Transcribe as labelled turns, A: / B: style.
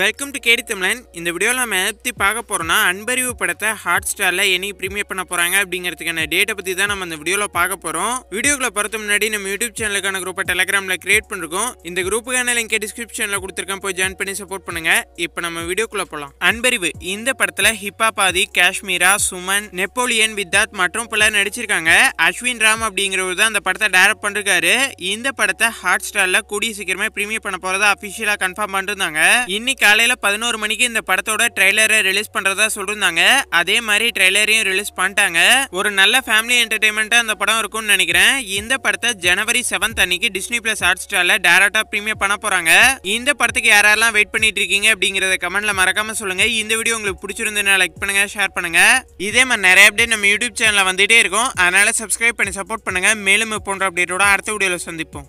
A: welcome to கேடி தமிழன் இந்த வீடியோவில் நம்ம எப்படி பார்க்க போகிறோம்னா அன்பறிவு படத்தை ஹாட் ஸ்டாரில் என்னைக்கு ப்ரீமியர் பண்ண போகிறாங்க அப்படிங்கிறதுக்கான டேட்டை பற்றி தான் நம்ம இந்த வீடியோவில் பார்க்க போகிறோம் வீடியோக்குள்ள பொறுத்த முன்னாடி நம்ம யூடியூப் சேனலுக்கான குரூப்பை டெலகிராமில் கிரியேட் பண்ணிருக்கோம் இந்த குரூப்புக்கான லிங்க் டிஸ்கிரிப்ஷனில் கொடுத்துருக்கேன் போய் ஜாயின் பண்ணி சப்போர்ட் பண்ணுங்கள் இப்போ நம்ம வீடியோக்குள்ளே போகலாம் அன்பறிவு இந்த படத்தில் ஹிப்பா பாதி காஷ்மீரா சுமன் நெப்போலியன் வித்தாத் மற்றும் பலர் நடிச்சிருக்காங்க அஸ்வின் ராம் அப்படிங்கிறவர் தான் அந்த படத்தை டேரக்ட் பண்ணிருக்காரு இந்த படத்தை ஹாட் ஸ்டாரில் கூடிய சீக்கிரமே ப்ரீமியர் பண்ண போகிறதா அஃபிஷியலாக கன்ஃபார்ம் பண்ணிருந்தாங்க இன்னைக்கு காலையில் பதினோரு மணிக்கு இந்த படத்தோட ட்ரெய்லரை ரிலீஸ் பண்ணுறதா சொல்லியிருந்தாங்க அதே மாதிரி ட்ரெய்லரையும் ரிலீஸ் பண்ணிட்டாங்க ஒரு நல்ல ஃபேமிலி என்டர்டைன்மெண்ட்டாக அந்த படம் இருக்கும்னு நினைக்கிறேன் இந்த படத்தை ஜனவரி செவன்த் அன்னைக்கு டிஸ்னி பிளஸ் ஹாட் ஸ்டாரில் டேரக்டாக ப்ரீமியர் பண்ண போகிறாங்க இந்த படத்துக்கு யாரெல்லாம் வெயிட் பண்ணிட்டு இருக்கீங்க அப்படிங்கிறத கமெண்ட்ல மறக்காம சொல்லுங்க இந்த வீடியோ உங்களுக்கு பிடிச்சிருந்ததுன்னா லைக் பண்ணுங்க ஷேர் பண்ணுங்க இதே மாதிரி நிறைய அப்டேட் நம்ம யூடியூப் சேனலில் வந்துட்டே இருக்கும் அதனால சப்ஸ்கிரைப் பண்ணி சப்போர்ட் பண்ணுங்க மேலும் போன்ற அப்டேட்டோட அடுத்த வீடியோவில் சந்திப்போம்